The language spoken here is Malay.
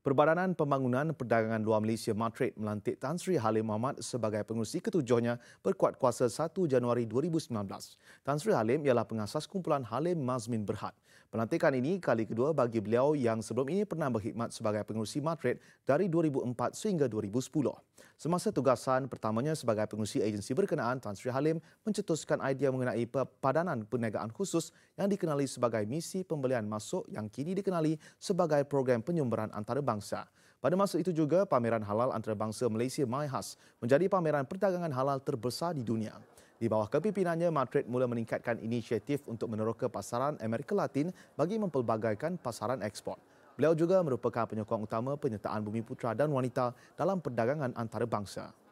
Perbadanan Pembangunan Perdagangan Luar Malaysia Matrade melantik Tan Sri Halim Mohamad sebagai pengurusi ketujuhnya berkuat kuasa 1 Januari 2019. Tan Sri Halim ialah pengasas kumpulan Halim Mazmin Berhad. Pelantikan ini kali kedua bagi beliau yang sebelum ini pernah berkhidmat sebagai pengurusi Matrade dari 2004 sehingga 2010. Semasa tugasan pertamanya sebagai pengurusi agensi berkenaan, Tan Sri Halim mencetuskan idea mengenai padanan perniagaan khusus yang dikenali sebagai misi pembelian masuk yang kini dikenali sebagai program penyumberan antarabangsa. Pada masa itu juga, pameran halal antarabangsa Malaysia MyHas menjadi pameran perdagangan halal terbesar di dunia. Di bawah kepimpinannya, Madrid mula meningkatkan inisiatif untuk meneroka pasaran Amerika Latin bagi mempelbagaikan pasaran ekspor. Beliau juga merupakan penyokong utama penyertaan bumi putra dan wanita dalam perdagangan antarabangsa.